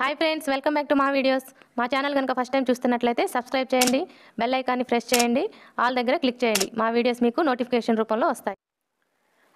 hi friends welcome back to మా videos మా channel కనుక ఫస్ట్ టైం చూస్తున్నట్లయితే సబ్స్క్రైబ్ చేయండి బెల్ ఐకాన్ని ప్రెస్ చేయండి ఆల్ దగ్గర క్లిక్ చేయండి మా వీడియోస్ మీకు నోటిఫికేషన్ రూపంలో వస్తాయి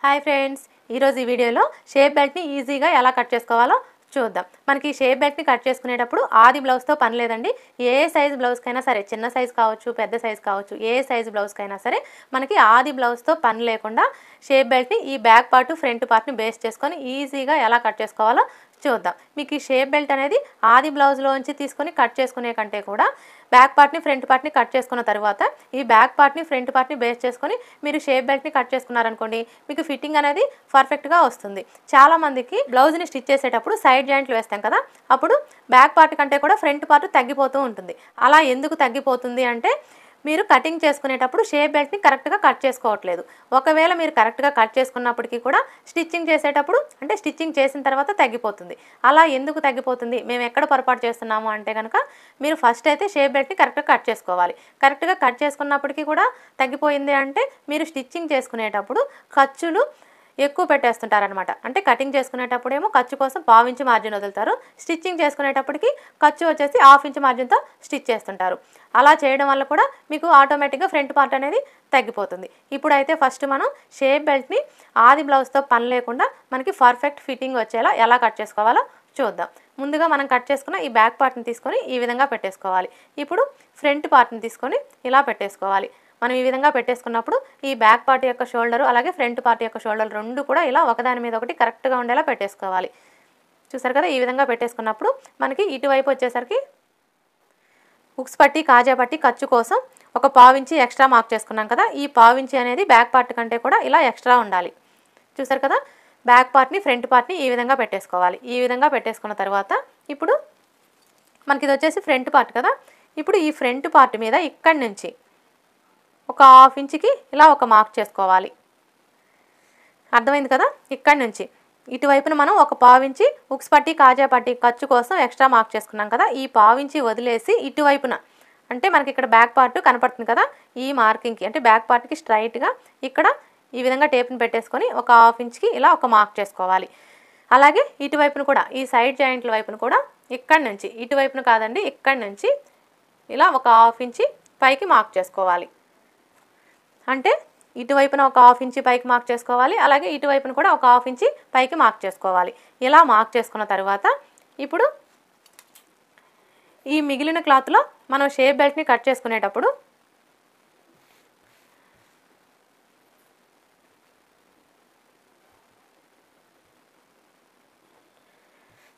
హాయ్ ఫ్రెండ్స్ ఈరోజు ఈ వీడియోలో షేప్ బెల్ట్ని ఈజీగా ఎలా కట్ చేసుకోవాలో చూద్దాం మనకి షేప్ బెల్ట్ని కట్ చేసుకునేటప్పుడు ఆది బ్లౌజ్తో పని లేదండి ఏ సైజ్ బ్లౌజ్కైనా సరే చిన్న సైజ్ కావచ్చు పెద్ద సైజ్ కావచ్చు ఏ సైజ్ బ్లౌజ్కైనా సరే మనకి ఆది బ్లౌజ్తో పని లేకుండా షేప్ బెల్ట్ని ఈ బ్యాక్ పార్ట్ ఫ్రంట్ పార్ట్ని బేస్ చేసుకొని ఈజీగా ఎలా కట్ చేసుకోవాలో చూద్దాం మీకు ఈ షేప్ బెల్ట్ అనేది ఆది బ్లౌజ్లోంచి తీసుకొని కట్ చేసుకునే కంటే కూడా బ్యాక్ పార్ట్ని ఫ్రంట్ పార్ట్ని కట్ చేసుకున్న తర్వాత ఈ బ్యాక్ పార్ట్ని ఫ్రంట్ పార్ట్ని బేస్ చేసుకొని మీరు షేప్ బెల్ట్ని కట్ చేసుకున్నారనుకోండి మీకు ఫిట్టింగ్ అనేది పర్ఫెక్ట్గా వస్తుంది చాలామందికి బ్లౌజ్ని స్టిచ్ చేసేటప్పుడు సైడ్ జాయింట్లు వేస్తాం కదా అప్పుడు బ్యాక్ పార్ట్ కంటే కూడా ఫ్రంట్ పార్ట్ తగ్గిపోతూ ఉంటుంది అలా ఎందుకు తగ్గిపోతుంది అంటే మీరు కటింగ్ చేసుకునేటప్పుడు షేప్ బెల్ట్ని కరెక్ట్గా కట్ చేసుకోవట్లేదు ఒకవేళ మీరు కరెక్ట్గా కట్ చేసుకున్నప్పటికీ కూడా స్టిచ్చింగ్ చేసేటప్పుడు అంటే స్టిచ్చింగ్ చేసిన తర్వాత తగ్గిపోతుంది అలా ఎందుకు తగ్గిపోతుంది మేము ఎక్కడ పొరపాటు చేస్తున్నాము అంటే కనుక మీరు ఫస్ట్ అయితే షేప్ బెల్ట్ని కరెక్ట్గా కట్ చేసుకోవాలి కరెక్ట్గా కట్ చేసుకున్నప్పటికీ కూడా తగ్గిపోయింది అంటే మీరు స్టిచ్చింగ్ చేసుకునేటప్పుడు ఖర్చులు ఎక్కువ పెట్టేస్తుంటారనమాట అంటే కటింగ్ చేసుకునేటప్పుడేమో ఖర్చు కోసం ఇంచు మార్జిన్ వదులుతారు స్టిచ్చింగ్ చేసుకునేటప్పటికి ఖర్చు వచ్చేసి హాఫ్ ఇంచు మార్జిన్తో స్టిచ్ చేస్తుంటారు అలా చేయడం వల్ల కూడా మీకు ఆటోమేటిక్గా ఫ్రంట్ పార్ట్ అనేది తగ్గిపోతుంది ఇప్పుడైతే ఫస్ట్ మనం షేప్ బెల్ట్ని ఆది బ్లౌజ్తో పని లేకుండా మనకి పర్ఫెక్ట్ ఫిట్టింగ్ వచ్చేలా ఎలా కట్ చేసుకోవాలో చూద్దాం ముందుగా మనం కట్ చేసుకున్న ఈ బ్యాక్ పార్ట్ని తీసుకొని ఈ విధంగా పెట్టేసుకోవాలి ఇప్పుడు ఫ్రంట్ పార్ట్ని తీసుకొని ఇలా పెట్టేసుకోవాలి మనం ఈ విధంగా పెట్టేసుకున్నప్పుడు ఈ బ్యాక్ పార్ట్ యొక్క షోల్డర్ అలాగే ఫ్రంట్ పార్ట్ యొక్క షోల్డర్ రెండు కూడా ఇలా ఒకదాని మీద ఒకటి కరెక్ట్గా ఉండేలా పెట్టేసుకోవాలి చూసారు కదా ఈ విధంగా పెట్టేసుకున్నప్పుడు మనకి ఇటువైపు వచ్చేసరికి హుక్స్ పట్టి కాజా పట్టి ఖర్చు కోసం ఒక పావించి ఎక్స్ట్రా మార్క్ చేసుకున్నాం కదా ఈ పావించి అనేది బ్యాక్ పార్ట్ కంటే కూడా ఇలా ఎక్స్ట్రా ఉండాలి చూసారు కదా బ్యాక్ పార్ట్ని ఫ్రంట్ పార్ట్ని ఈ విధంగా పెట్టేసుకోవాలి ఈ విధంగా పెట్టేసుకున్న తర్వాత ఇప్పుడు మనకి ఇది వచ్చేసి ఫ్రంట్ పార్ట్ కదా ఇప్పుడు ఈ ఫ్రంట్ పార్ట్ మీద ఇక్కడి నుంచి ఒక హాఫ్ ఇంచ్కి ఇలా ఒక మార్క్ చేసుకోవాలి అర్థమైంది కదా ఇక్కడి నుంచి ఇటువైపున మనం ఒక పావించి ఉక్స్ పట్టి కాజా పట్టి ఖర్చు కోసం ఎక్స్ట్రా మార్క్ చేసుకున్నాం కదా ఈ పావించి వదిలేసి ఇటువైపున అంటే మనకి ఇక్కడ బ్యాక్ పార్ట్ కనపడుతుంది కదా ఈ మార్కింగ్కి అంటే బ్యాక్ పార్ట్కి స్ట్రైట్గా ఇక్కడ ఈ విధంగా టేప్ని పెట్టేసుకొని ఒక హాఫ్ ఇంచ్కి ఇలా ఒక మార్క్ చేసుకోవాలి అలాగే ఇటువైపును కూడా ఈ సైడ్ జాయింట్ల వైపును కూడా ఇక్కడి నుంచి ఇటువైపును కాదండి ఇక్కడి నుంచి ఇలా ఒక హాఫ్ ఇంచి పైకి మార్క్ చేసుకోవాలి అంటే ఇటువైపున ఒక హాఫ్ ఇంచి పైకి మార్క్ చేసుకోవాలి అలాగే ఇటువైపున కూడా ఒక హాఫ్ ఇంచి పైకి మార్క్ చేసుకోవాలి ఇలా మార్క్ చేసుకున్న తర్వాత ఇప్పుడు ఈ మిగిలిన క్లాత్లో మనం షేప్ బెల్ట్ని కట్ చేసుకునేటప్పుడు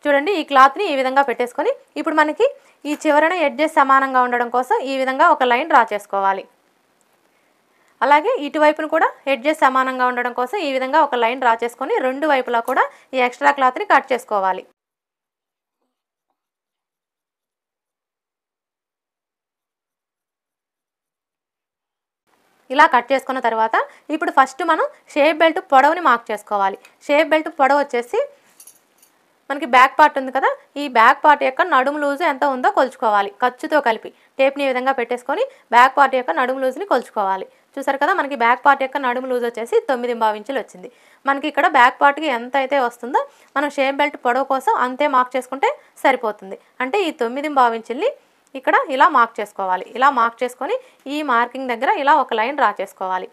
చూడండి ఈ క్లాత్ని ఈ విధంగా పెట్టేసుకొని ఇప్పుడు మనకి ఈ చివరన ఎడ్జెస్ సమానంగా ఉండడం కోసం ఈ విధంగా ఒక లైన్ డ్రా చేసుకోవాలి అలాగే ఇటువైపును కూడా ఎడ్జెస్ సమానంగా ఉండడం కోసం ఈ విధంగా ఒక లైన్ డ్రా చేసుకొని రెండు వైపులా కూడా ఈ ఎక్స్ట్రా క్లాత్ని కట్ చేసుకోవాలి ఇలా కట్ చేసుకున్న తర్వాత ఇప్పుడు ఫస్ట్ మనం షేప్ బెల్ట్ పొడవుని మార్క్ చేసుకోవాలి షేప్ బెల్ట్ పొడవు వచ్చేసి మనకి బ్యాక్ పార్ట్ ఉంది కదా ఈ బ్యాక్ పార్ట్ యొక్క నడుము లూజు ఎంత ఉందో కొలుచుకోవాలి ఖర్చుతో కలిపి టేప్ని ఈ విధంగా పెట్టేసుకొని బ్యాక్ పార్ట్ యొక్క నడుము లూజ్ని కొలుచుకోవాలి చూసారు కదా మనకి బ్యాక్ పార్ట్ యొక్క నడుము లూజ్ వచ్చేసి తొమ్మిది ఇంచులు వచ్చింది మనకి ఇక్కడ బ్యాక్ పార్ట్కి ఎంత అయితే వస్తుందో మనం షేమ్ బెల్ట్ పొడవు కోసం అంతే మార్క్ చేసుకుంటే సరిపోతుంది అంటే ఈ తొమ్మిది ఇంచుల్ని ఇక్కడ ఇలా మార్క్ చేసుకోవాలి ఇలా మార్క్ చేసుకొని ఈ మార్కింగ్ దగ్గర ఇలా ఒక లైన్ డ్రా చేసుకోవాలి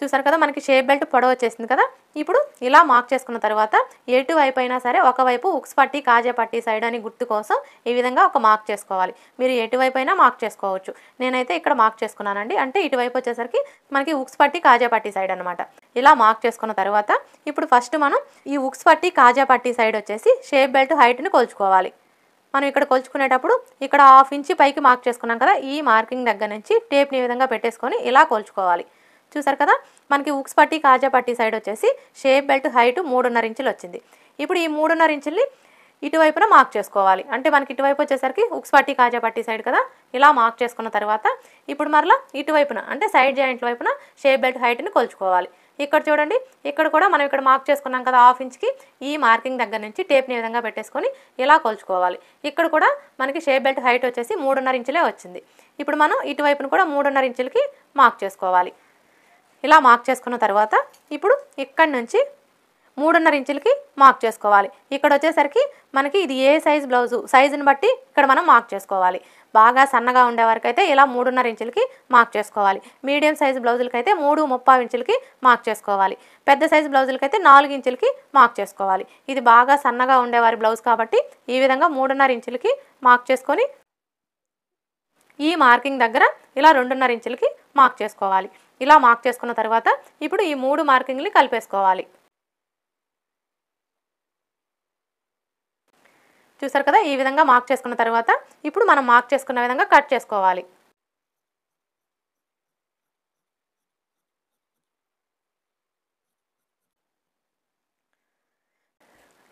చూసారు కదా మనకి షేప్ బెల్ట్ పొడవ వచ్చేసింది కదా ఇప్పుడు ఇలా మార్క్ చేసుకున్న తర్వాత ఎటు వైపు అయినా సరే ఒకవైపు ఉక్స్ పట్టి కాజే పట్టి సైడ్ అని గుర్తు కోసం ఈ విధంగా ఒక మార్క్ చేసుకోవాలి మీరు ఎటువైపు అయినా మార్క్ చేసుకోవచ్చు నేనైతే ఇక్కడ మార్క్ చేసుకున్నానండి అంటే ఇటువైపు వచ్చేసరికి మనకి ఉక్స్ పట్టి కాజే పట్టి సైడ్ అనమాట ఇలా మార్క్ చేసుకున్న తర్వాత ఇప్పుడు ఫస్ట్ మనం ఈ ఉక్స్ పట్టి కాజా పట్టి సైడ్ వచ్చేసి షేప్ బెల్ట్ హైట్ని కొలుచుకోవాలి మనం ఇక్కడ కొలుచుకునేటప్పుడు ఇక్కడ హాఫ్ ఇంచ్ పైకి మార్క్ చేసుకున్నాం కదా ఈ మార్కింగ్ దగ్గర నుంచి టేప్ని ఈ విధంగా పెట్టేసుకొని ఇలా కొలుచుకోవాలి చూసారు కదా మనకి ఉక్స్ పట్టి కాజా పట్టి సైడ్ వచ్చేసి షేప్ బెల్ట్ హైట్ మూడున్నర ఇంచులు వచ్చింది ఇప్పుడు ఈ మూడున్నర ఇంచుల్ని ఇటువైపున మార్క్ చేసుకోవాలి అంటే మనకి ఇటువైపు వచ్చేసరికి ఉక్స్ పట్టి కాజా పట్టి సైడ్ కదా ఇలా మార్క్ చేసుకున్న తర్వాత ఇప్పుడు మరలా ఇటువైపున అంటే సైడ్ జాయింట్ల వైపున షేప్ బెల్ట్ హైట్ని కొలుచుకోవాలి ఇక్కడ చూడండి ఇక్కడ కూడా మనం ఇక్కడ మార్క్ చేసుకున్నాం కదా హాఫ్ ఇంచ్కి ఈ మార్కింగ్ దగ్గర నుంచి టేప్ని విధంగా పెట్టేసుకొని ఇలా కొలుచుకోవాలి ఇక్కడ కూడా మనకి షేప్ బెల్ట్ హైట్ వచ్చేసి మూడున్నర ఇంచులే వచ్చింది ఇప్పుడు మనం ఇటువైపును కూడా మూడున్నర ఇంచులకి మార్క్ చేసుకోవాలి ఇలా మార్క్ చేసుకున్న తర్వాత ఇప్పుడు ఇక్కడ నుంచి మూడున్నర ఇంచులకి మార్క్ చేసుకోవాలి ఇక్కడ వచ్చేసరికి మనకి ఇది ఏ సైజ్ బ్లౌజు సైజుని బట్టి ఇక్కడ మనం మార్క్ చేసుకోవాలి బాగా సన్నగా ఉండే వరకు అయితే ఇలా మూడున్నర ఇంచులకి మార్క్ చేసుకోవాలి మీడియం సైజు బ్లౌజులకి అయితే మూడు ముప్పై ఇంచులకి మార్క్ చేసుకోవాలి పెద్ద సైజు బ్లౌజులకి అయితే నాలుగు ఇంచులకి మార్క్ చేసుకోవాలి ఇది బాగా సన్నగా ఉండేవారి బ్లౌజ్ కాబట్టి ఈ విధంగా మూడున్నర ఇంచులకి మార్క్ చేసుకొని ఈ మార్కింగ్ దగ్గర ఇలా రెండున్నర ఇంచులకి మార్క్ చేసుకోవాలి ఇలా మార్క్ చేసుకున్న తర్వాత ఇప్పుడు ఈ మూడు మార్కింగ్ని కలిపేసుకోవాలి చూసారు కదా ఈ విధంగా మార్క్ చేసుకున్న తర్వాత ఇప్పుడు మనం మార్క్ చేసుకున్న విధంగా కట్ చేసుకోవాలి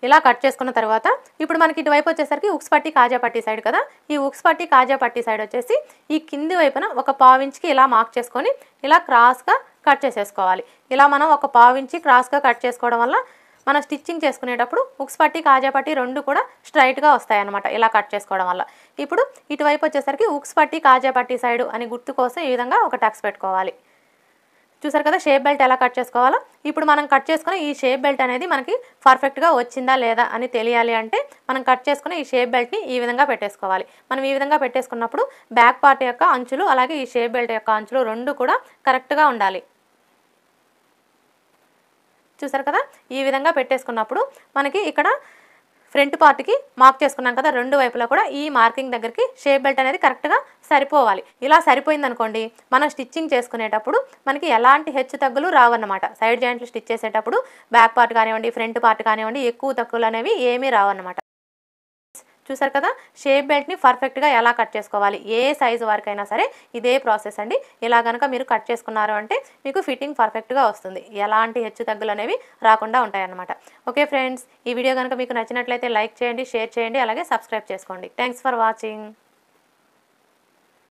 ఇలా కట్ చేసుకున్న తర్వాత ఇప్పుడు మనకి ఇటువైపు వచ్చేసరికి ఉక్స్ పట్టి కాజా పట్టి సైడ్ కదా ఈ ఉక్స్ పట్టి కాజా సైడ్ వచ్చేసి ఈ కింది వైపున ఒక పావించికి ఇలా మార్క్ చేసుకొని ఇలా క్రాస్గా కట్ చేసేసుకోవాలి ఇలా మనం ఒక పావించి క్రాస్గా కట్ చేసుకోవడం వల్ల మనం స్టిచ్చింగ్ చేసుకునేటప్పుడు ఉక్స్ పట్టి కాజాపట్టి రెండు కూడా స్ట్రైట్గా వస్తాయన్నమాట ఇలా కట్ చేసుకోవడం వల్ల ఇప్పుడు ఇటువైపు వచ్చేసరికి ఉక్స్ పట్టి కాజా పట్టి సైడు అని గుర్తు కోసం ఈ విధంగా ఒక టక్స్ పెట్టుకోవాలి చూసారు కదా షేప్ బెల్ట్ ఎలా కట్ చేసుకోవాలో ఇప్పుడు మనం కట్ చేసుకుని ఈ షేప్ బెల్ట్ అనేది మనకి పర్ఫెక్ట్గా వచ్చిందా లేదా అని తెలియాలి అంటే మనం కట్ చేసుకుని ఈ షేప్ బెల్ట్ని ఈ విధంగా పెట్టేసుకోవాలి మనం ఈ విధంగా పెట్టేసుకున్నప్పుడు బ్యాక్ పార్ట్ యొక్క అంచులు అలాగే ఈ షేప్ బెల్ట్ యొక్క అంచులు రెండు కూడా కరెక్ట్గా ఉండాలి చూసారు కదా ఈ విధంగా పెట్టేసుకున్నప్పుడు మనకి ఇక్కడ ఫ్రంట్ పార్ట్కి మార్క్ చేసుకున్నాం కదా రెండు వైపులా కూడా ఈ మార్కింగ్ దగ్గరికి షేప్ బెల్ట్ అనేది కరెక్ట్గా సరిపోవాలి ఇలా సరిపోయింది అనుకోండి మనం స్టిచ్చింగ్ చేసుకునేటప్పుడు మనకి ఎలాంటి హెచ్చు తగ్గులు రావన్నమాట సైడ్ జాయింట్లు స్టిచ్ చేసేటప్పుడు బ్యాక్ పార్ట్ కానివ్వండి ఫ్రంట్ పార్ట్ కానివ్వండి ఎక్కువ తక్కువలు అనేవి ఏమీ రావన్నమాట చూసారు కదా షేప్ బెల్ట్ని పర్ఫెక్ట్గా ఎలా కట్ చేసుకోవాలి ఏ సైజు వరకైనా సరే ఇదే ప్రాసెస్ అండి ఇలా కనుక మీరు కట్ చేసుకున్నారు అంటే మీకు ఫిట్టింగ్ పర్ఫెక్ట్గా వస్తుంది ఎలాంటి హెచ్చు తగ్గులు అనేవి రాకుండా ఉంటాయన్నమాట ఓకే ఫ్రెండ్స్ ఈ వీడియో కనుక మీకు నచ్చినట్లయితే లైక్ చేయండి షేర్ చేయండి అలాగే సబ్స్క్రైబ్ చేసుకోండి థ్యాంక్స్ ఫర్ వాచింగ్